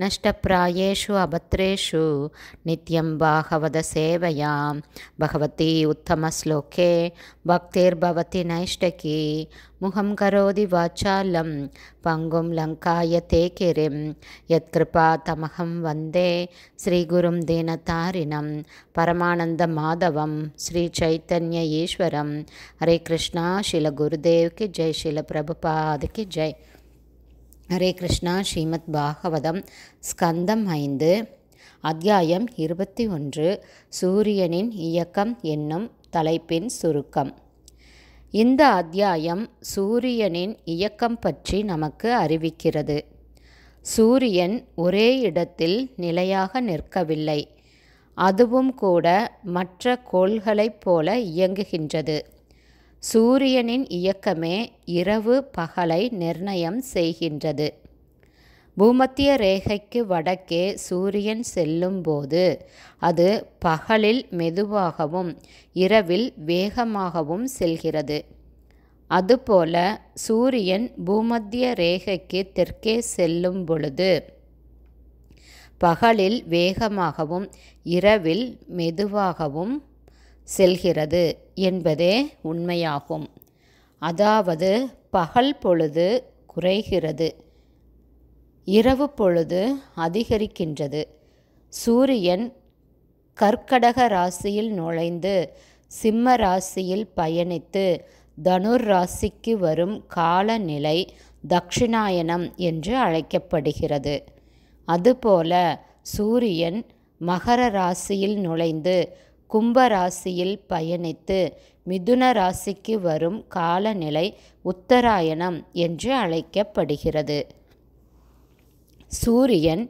नष्टप्रायेषु अभद्रेषु नित्यं बाहवदसेवया भगवती उत्तमश्लोके भक्तिर्भवति नैष्टकी मुहं करोति वाचालं पङ्गुं लङ्काय यत्कृपा यत्कृपातमहं वन्दे श्रीगुरुं दीनतारिणं परमानन्दमाधवं श्रीचैतन्यईश्वरं जय जयशीलप्रभुपादके जय ஹரே கிருஷ்ணா ஸ்ரீமத் பாகவதம் ஸ்கந்தம் ஐந்து அத்தியாயம் இருபத்தி ஒன்று சூரியனின் இயக்கம் என்னும் தலைப்பின் சுருக்கம் இந்த அத்தியாயம் சூரியனின் இயக்கம் பற்றி நமக்கு அறிவிக்கிறது சூரியன் ஒரே இடத்தில் நிலையாக நிற்கவில்லை அதுவும் கூட மற்ற கோள்களைப் போல இயங்குகின்றது சூரியனின் இயக்கமே இரவு பகலை நிர்ணயம் செய்கின்றது பூமத்திய ரேகைக்கு வடக்கே சூரியன் செல்லும்போது அது பகலில் மெதுவாகவும் இரவில் வேகமாகவும் செல்கிறது அதுபோல சூரியன் பூமத்திய ரேகைக்கு தெற்கே செல்லும் பொழுது பகலில் வேகமாகவும் இரவில் மெதுவாகவும் செல்கிறது என்பதே உண்மையாகும் அதாவது பகல் பொழுது குறைகிறது இரவு பொழுது அதிகரிக்கின்றது சூரியன் கற்கடக ராசியில் நுழைந்து சிம்ம ராசியில் பயணித்து தனுர் ராசிக்கு வரும் காலநிலை தக்ஷிணாயனம் என்று அழைக்கப்படுகிறது அதுபோல சூரியன் மகர ராசியில் நுழைந்து கும்பராசியில் பயணித்து மிதுன ராசிக்கு வரும் காலநிலை உத்தராயணம் என்று அழைக்கப்படுகிறது சூரியன்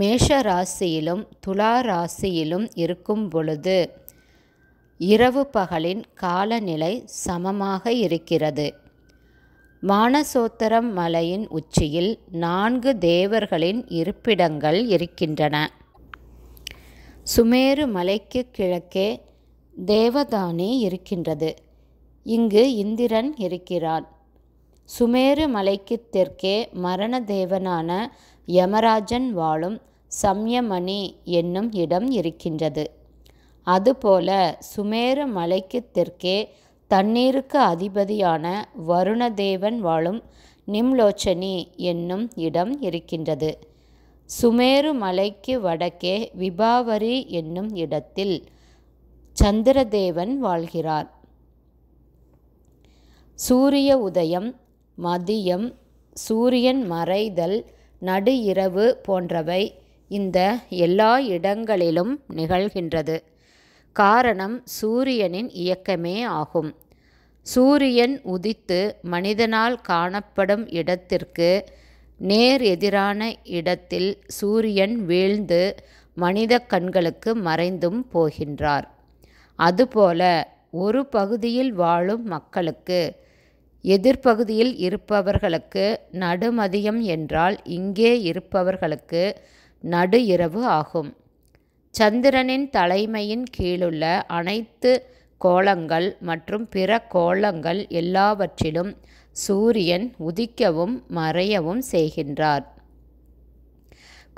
மேஷ ராசியிலும் துலா ராசியிலும் இருக்கும் பொழுது இரவு பகலின் காலநிலை சமமாக இருக்கிறது மானசோத்தரம் மலையின் உச்சியில் நான்கு தேவர்களின் இருப்பிடங்கள் இருக்கின்றன சுமேறு மலைக்கு கிழக்கே தேவதானி இருக்கின்றது இங்கு இந்திரன் இருக்கிறான் சுமேறு மலைக்கு தெற்கே மரண தேவனான யமராஜன் வாழும் சம்யமணி என்னும் இடம் இருக்கின்றது அதுபோல சுமேறு மலைக்கு தெற்கே தண்ணீருக்கு அதிபதியான வருணதேவன் வாழும் நிம்லோச்சனி என்னும் இடம் இருக்கின்றது சுமேரு மலைக்கு வடக்கே விபாவரி என்னும் இடத்தில் சந்திரதேவன் வாழ்கிறார் சூரிய உதயம் மதியம் சூரியன் மறைதல் நடு இரவு போன்றவை இந்த எல்லா இடங்களிலும் நிகழ்கின்றது காரணம் சூரியனின் இயக்கமே ஆகும் சூரியன் உதித்து மனிதனால் காணப்படும் இடத்திற்கு நேர் எதிரான இடத்தில் சூரியன் வீழ்ந்து மனித கண்களுக்கு மறைந்தும் போகின்றார் அதுபோல ஒரு பகுதியில் வாழும் மக்களுக்கு எதிர்ப்பகுதியில் இருப்பவர்களுக்கு நடுமதியம் என்றால் இங்கே இருப்பவர்களுக்கு நடு இரவு ஆகும் சந்திரனின் தலைமையின் கீழுள்ள அனைத்து கோலங்கள் மற்றும் பிற கோலங்கள் எல்லாவற்றிலும் சூரியன் உதிக்கவும் மறையவும் செய்கின்றார்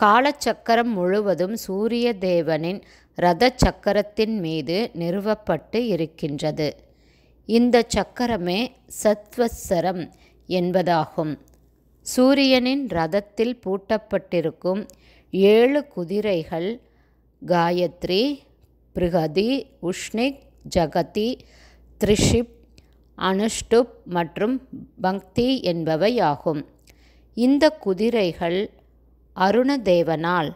காலச்சக்கரம் முழுவதும் சூரிய தேவனின் இரத சக்கரத்தின் மீது நிறுவப்பட்டு இருக்கின்றது இந்த சக்கரமே சத்வசரம் என்பதாகும் சூரியனின் ரதத்தில் பூட்டப்பட்டிருக்கும் ஏழு குதிரைகள் காயத்ரி பிருகதி உஷ்ணிக் ஜகதி த்ரிஷிப் அனுஷ்டுப் மற்றும் பக்தி என்பவையாகும் இந்த குதிரைகள் அருணதேவனால்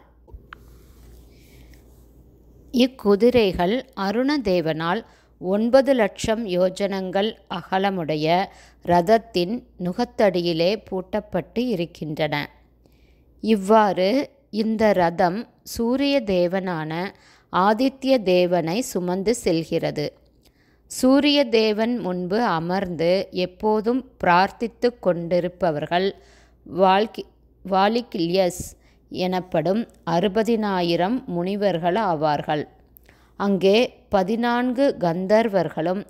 இக்குதிரைகள் அருணதேவனால் ஒன்பது லட்சம் யோஜனங்கள் அகலமுடைய ரதத்தின் நுகத்தடியிலே பூட்டப்பட்டு இருக்கின்றன இவ்வாறு இந்த ரதம் சூரிய தேவனான ஆதித்ய தேவனை சுமந்து செல்கிறது சூரிய தேவன் முன்பு அமர்ந்து எப்போதும் பிரார்த்தித்து கொண்டிருப்பவர்கள் வால்கி வாலிகில்யஸ் எனப்படும் அறுபதினாயிரம் முனிவர்கள் ஆவார்கள் அங்கே பதினான்கு கந்தர்வர்களும்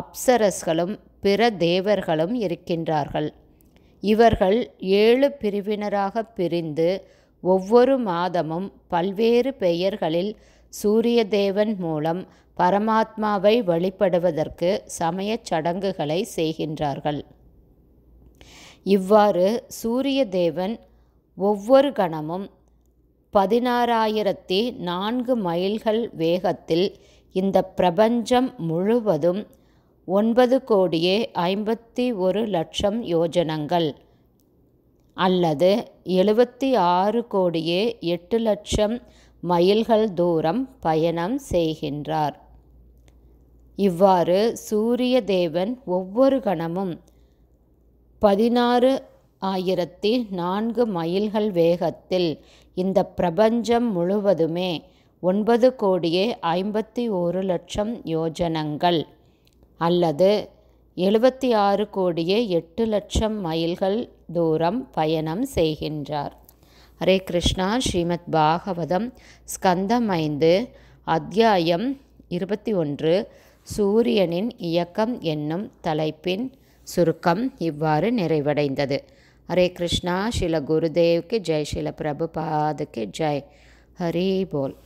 அப்சரஸ்களும் பிற தேவர்களும் இருக்கின்றார்கள் இவர்கள் ஏழு பிரிவினராக பிரிந்து ஒவ்வொரு மாதமும் பல்வேறு பெயர்களில் சூரியதேவன் மூலம் பரமாத்மாவை வழிபடுவதற்கு சமயச் சடங்குகளை செய்கின்றார்கள் இவ்வாறு சூரிய தேவன் ஒவ்வொரு கணமும் பதினாறாயிரத்தி நான்கு மைல்கள் வேகத்தில் இந்த பிரபஞ்சம் முழுவதும் ஒன்பது கோடியே ஐம்பத்தி ஒரு லட்சம் யோஜனங்கள் அல்லது எழுபத்தி ஆறு கோடியே எட்டு லட்சம் மைல்கள் தூரம் பயணம் செய்கின்றார் இவ்வாறு சூரிய தேவன் ஒவ்வொரு கணமும் பதினாறு ஆயிரத்தி நான்கு மைல்கள் வேகத்தில் இந்த பிரபஞ்சம் முழுவதுமே ஒன்பது கோடியே ஐம்பத்தி ஒரு லட்சம் யோஜனங்கள் அல்லது எழுபத்தி ஆறு கோடியே எட்டு லட்சம் மைல்கள் தூரம் பயணம் செய்கின்றார் ஹரே கிருஷ்ணா ஸ்ரீமத் பாகவதம் ஸ்கந்தம் ஐந்து அத்தியாயம் இருபத்தி ஒன்று சூரியனின் இயக்கம் என்னும் தலைப்பின் சுருக்கம் இவ்வாறு நிறைவடைந்தது ஹரே கிருஷ்ணா ஸ்ரீல குருதேவ்க்கு ஜெய் ஸ்ரீல பிரபுபாதுக்கு ஜெய் ஹரி போல்